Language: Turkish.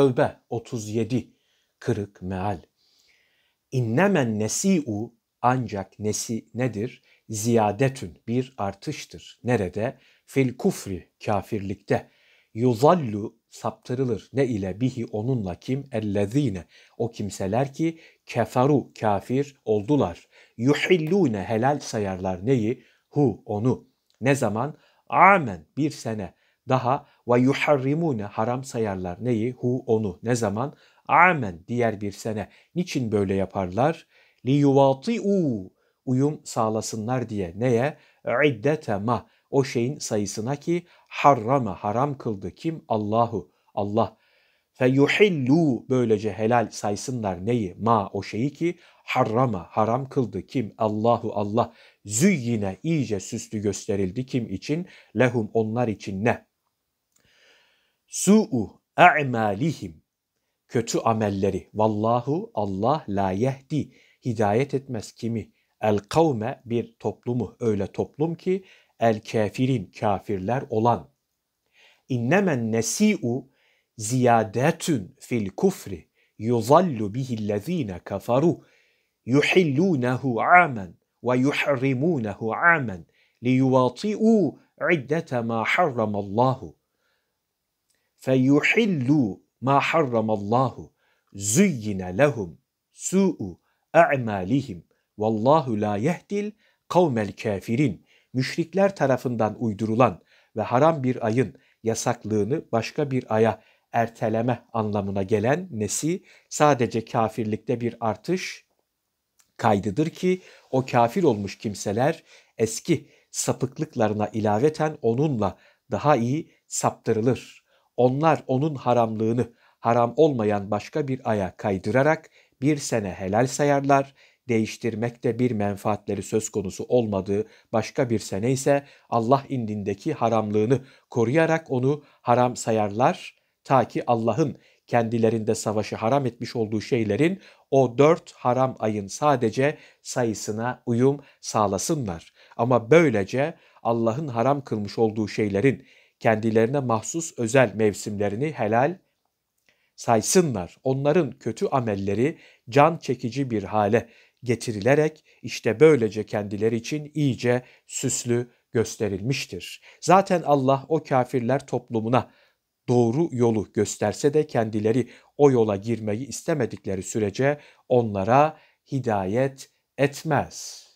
Tövbe 37 kırık meal. İnnemen nesi'u ancak nesi nedir? Ziyadetün bir artıştır. Nerede? Fil kufri kafirlikte. Yuzallu saptırılır. Ne ile bihi onunla kim? Ellezine. O kimseler ki keferu kafir oldular. Yuhillune helal sayarlar neyi? Hu onu. Ne zaman? Amen bir sene daha ve yuharrimune haram sayarlar neyi? Hu onu. Ne zaman? Amen diğer bir sene. Niçin böyle yaparlar? Li yuvatiu uyum sağlasınlar diye. Neye? İddete ma o şeyin sayısına ki harrama haram kıldı kim? Allahu. Allah. Feyuhillu böylece helal saysınlar neyi? Ma o şeyi ki harrama haram kıldı kim? Allahu Allah. Züyyine iyice süslü gösterildi kim için? Lehum onlar için ne? su'u a'malihim kötü amelleri vallahu Allah la yehdi hidayet etmez kimi el kavme bir toplumu öyle toplum ki el kafirin kafirler olan innemen nesi'u ziyadetun fil kufri yuzallu bihillezine kafaru yuhillunehu amen ve yuharrimunehu amen liyuvati'u iddete ma harramallahu feyuhillu ma harramallahu züyyine lehum su'u a'malihim vallahu la yehdil kavmel kafirin müşrikler tarafından uydurulan ve haram bir ayın yasaklığını başka bir aya erteleme anlamına gelen nesi sadece kafirlikte bir artış kaydıdır ki o kafir olmuş kimseler eski sapıklıklarına ilaveten onunla daha iyi saptırılır. Onlar onun haramlığını haram olmayan başka bir aya kaydırarak bir sene helal sayarlar, değiştirmekte bir menfaatleri söz konusu olmadığı başka bir sene ise Allah indindeki haramlığını koruyarak onu haram sayarlar ta ki Allah'ın kendilerinde savaşı haram etmiş olduğu şeylerin o dört haram ayın sadece sayısına uyum sağlasınlar. Ama böylece Allah'ın haram kılmış olduğu şeylerin kendilerine mahsus özel mevsimlerini helal saysınlar. Onların kötü amelleri can çekici bir hale getirilerek işte böylece kendileri için iyice süslü gösterilmiştir. Zaten Allah o kafirler toplumuna doğru yolu gösterse de kendileri o yola girmeyi istemedikleri sürece onlara hidayet etmez.''